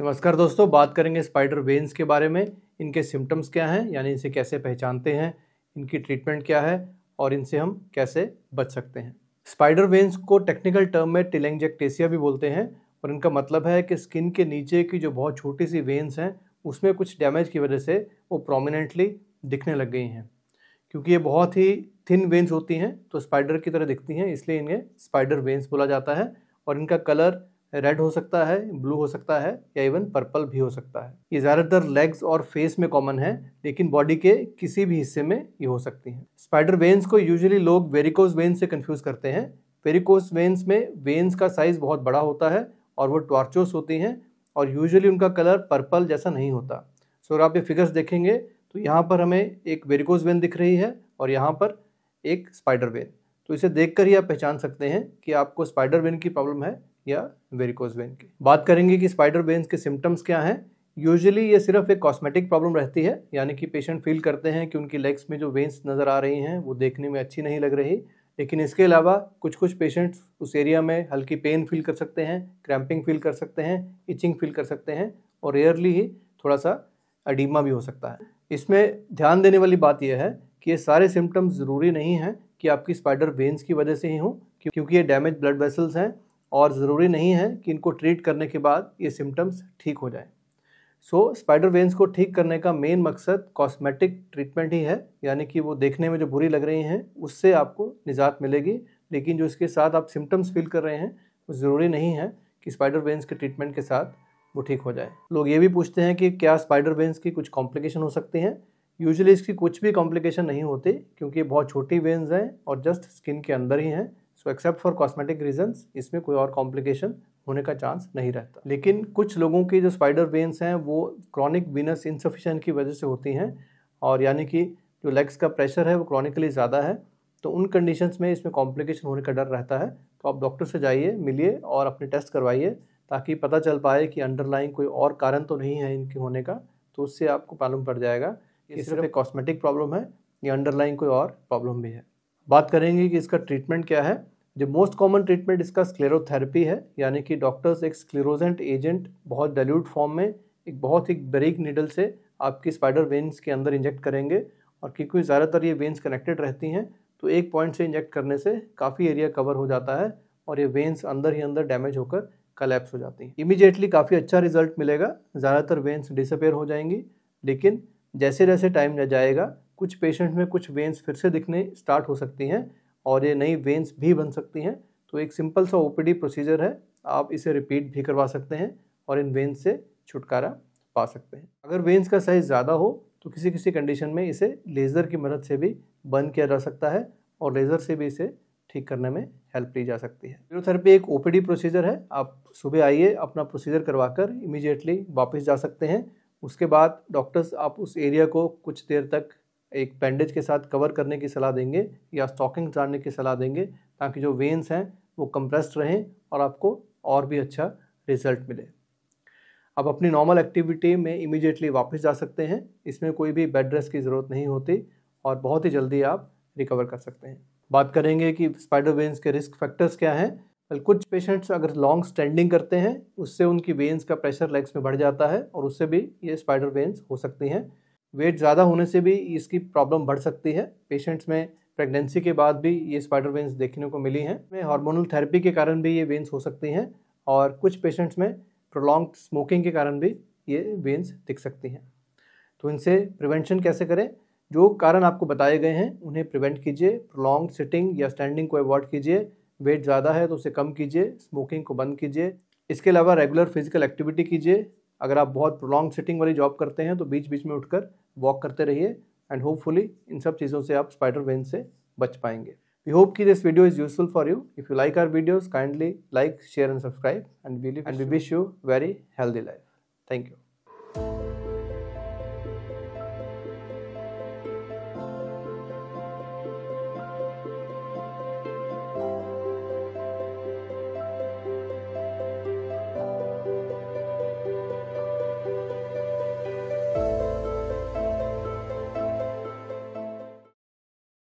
नमस्कार दोस्तों बात करेंगे स्पाइडर वेन्स के बारे में इनके सिम्टम्स क्या हैं यानी इसे कैसे पहचानते हैं इनकी ट्रीटमेंट क्या है और इनसे हम कैसे बच सकते हैं स्पाइडर वेन्स को टेक्निकल टर्म में टिलेंगजेक्टेसिया भी बोलते हैं और इनका मतलब है कि स्किन के नीचे की जो बहुत छोटी सी वेन्स हैं उसमें कुछ डैमेज की वजह से वो प्रोमिनेंटली दिखने लग गई हैं क्योंकि ये बहुत ही थिन वेन्स होती हैं तो स्पाइडर की तरह दिखती हैं इसलिए इन्हें स्पाइडर वेन्स बोला जाता है और इनका कलर रेड हो सकता है ब्लू हो सकता है या इवन पर्पल भी हो सकता है ये ज़्यादातर लेग्स और फेस में कॉमन है लेकिन बॉडी के किसी भी हिस्से में ये हो सकती हैं स्पाइडर वेन्स को यूजुअली लोग वेरिकोज वेन्स से कन्फ्यूज़ करते हैं वेरिकोज वेन्स में वेन्स का साइज़ बहुत बड़ा होता है और वो टॉर्चोस होती हैं और यूजली उनका कलर पर्पल जैसा नहीं होता सो अगर आप ये फिगर्स देखेंगे तो यहाँ पर हमें एक वेरिकोज वेन दिख रही है और यहाँ पर एक स्पाइडर वेन तो इसे देख ही आप पहचान सकते हैं कि आपको स्पाइडर वेन की प्रॉब्लम है या वेरिकोज वेन की बात करेंगे कि स्पाइडर वेन्स के सिम्टम्स क्या हैं यूजुअली ये सिर्फ एक कॉस्मेटिक प्रॉब्लम रहती है यानी कि पेशेंट फील करते हैं कि उनकी लेग्स में जो वेंस नज़र आ रही हैं वो देखने में अच्छी नहीं लग रही लेकिन इसके अलावा कुछ कुछ पेशेंट्स उस एरिया में हल्की पेन फील कर सकते हैं क्रैम्पिंग फील कर सकते हैं इचिंग फील कर सकते हैं और रेयरली ही थोड़ा सा अडीमा भी हो सकता है इसमें ध्यान देने वाली बात यह है कि ये सारे सिम्टम्स ज़रूरी नहीं हैं कि आपकी स्पाइडर वेंस की वजह से ही हो क्योंकि ये डैमेज ब्लड वेसल्स हैं और ज़रूरी नहीं है कि इनको ट्रीट करने के बाद ये सिम्टम्स ठीक हो जाए सो स्पाइडर वेंस को ठीक करने का मेन मकसद कॉस्मेटिक ट्रीटमेंट ही है यानी कि वो देखने में जो बुरी लग रही हैं उससे आपको निजात मिलेगी लेकिन जो इसके साथ आप सिम्टम्स फील कर रहे हैं वो ज़रूरी नहीं है कि स्पाइडर वेंस के ट्रीटमेंट के साथ वो ठीक हो जाए लोग ये भी पूछते हैं कि क्या स्पाइडर वेंस की कुछ कॉम्प्लिकेशन हो सकती हैं यूजली इसकी कुछ भी कॉम्प्लिकेशन नहीं होती क्योंकि बहुत छोटी वेन्स हैं और जस्ट स्किन के अंदर ही हैं so except for cosmetic reasons इसमें कोई और कॉम्प्लिकेशन होने का चांस नहीं रहता लेकिन कुछ लोगों की जो स्पाइडर वेन्स हैं वो क्रॉनिक वीनस इनसफिशेंट की वजह से होती हैं और यानी कि जो लेग्स का प्रेशर है वो क्रॉनिकली ज़्यादा है तो उन कंडीशन में इसमें कॉम्प्लिकेशन होने का डर रहता है तो आप डॉक्टर से जाइए मिलिए और अपने टेस्ट करवाइए ताकि पता चल पाए कि अंडरलाइन कोई और कारण तो नहीं है इनके होने का तो उससे आपको मालूम पड़ जाएगा ये सिर्फ एक कॉस्मेटिक प्रॉब्लम है या अंडरलाइन कोई और प्रॉब्लम भी है बात करेंगे कि इसका ट्रीटमेंट क्या है जो मोस्ट कॉमन ट्रीटमेंट इसका स्क्लेरोथेरेपी है यानी कि डॉक्टर्स एक स्क्लेरोजेंट एजेंट बहुत डाइल्यूट फॉर्म में एक बहुत ही बरीक नीडल से आपकी स्पाइडर वेन्स के अंदर इंजेक्ट करेंगे और क्योंकि ज़्यादातर ये वेंस कनेक्टेड रहती हैं तो एक पॉइंट से इंजेक्ट करने से काफ़ी एरिया कवर हो जाता है और ये वेंस अंदर ही अंदर डैमेज होकर कलेप्स हो जाती हैं इमीजिएटली काफ़ी अच्छा रिजल्ट मिलेगा ज़्यादातर वेंस डिसअपेयर हो जाएंगी लेकिन जैसे जैसे टाइम जाएगा कुछ पेशेंट में कुछ वेंस फिर से दिखने स्टार्ट हो सकती हैं और ये नई वेंस भी बन सकती हैं तो एक सिंपल सा ओपीडी प्रोसीजर है आप इसे रिपीट भी करवा सकते हैं और इन वेंस से छुटकारा पा सकते हैं अगर वेंस का साइज़ ज़्यादा हो तो किसी किसी कंडीशन में इसे लेज़र की मदद से भी बंद किया जा सकता है और लेज़र से भी इसे ठीक करने में हेल्प ली जा सकती है फिजियोथेरेपी एक ओपीडी प्रोसीजर है आप सुबह आइए अपना प्रोसीजर करवा कर इमीजिएटली वापस जा सकते हैं उसके बाद डॉक्टर्स आप उस एरिया को कुछ देर तक एक बैंडेज के साथ कवर करने की सलाह देंगे या स्टॉकिंग डालने की सलाह देंगे ताकि जो वेंस हैं वो कंप्रेस्ड रहें और आपको और भी अच्छा रिजल्ट मिले आप अपनी नॉर्मल एक्टिविटी में इमीडिएटली वापस जा सकते हैं इसमें कोई भी बेड रेस्ट की ज़रूरत नहीं होती और बहुत ही जल्दी आप रिकवर कर सकते हैं बात करेंगे कि स्पाइडर वेंस के रिस्क फैक्टर्स क्या हैं well, कुछ पेशेंट्स अगर लॉन्ग स्टैंडिंग करते हैं उससे उनकी वेंस का प्रेशर लेग्स में बढ़ जाता है और उससे भी ये स्पाइडर वेंस हो सकती हैं वेट ज़्यादा होने से भी इसकी प्रॉब्लम बढ़ सकती है पेशेंट्स में प्रेगनेंसी के बाद भी ये स्पाइडर वेंस देखने को मिली हैं में हार्मोनल थेरेपी के कारण भी ये वेंस हो सकती हैं और कुछ पेशेंट्स में प्रोलॉन्ग स्मोकिंग के कारण भी ये वेंस दिख सकती हैं तो इनसे प्रिवेंशन कैसे करें जो कारण आपको बताए गए हैं उन्हें प्रिवेंट कीजिए प्रोलॉन्ग सिटिंग या स्टैंडिंग को अवॉइड कीजिए वेट ज़्यादा है तो उसे कम कीजिए स्मोकिंग को बंद कीजिए इसके अलावा रेगुलर फिजिकल एक्टिविटी कीजिए अगर आप बहुत प्रोलॉन्ग सिटिंग वाली जॉब करते हैं तो बीच बीच में उठकर वॉक करते रहिए एंड होपफुली इन सब चीज़ों से आप स्पाइडर वेन से बच पाएंगे We hope that this video is useful for you. If you like our videos, kindly like, share and subscribe and we, and we wish you very healthy life. Thank you.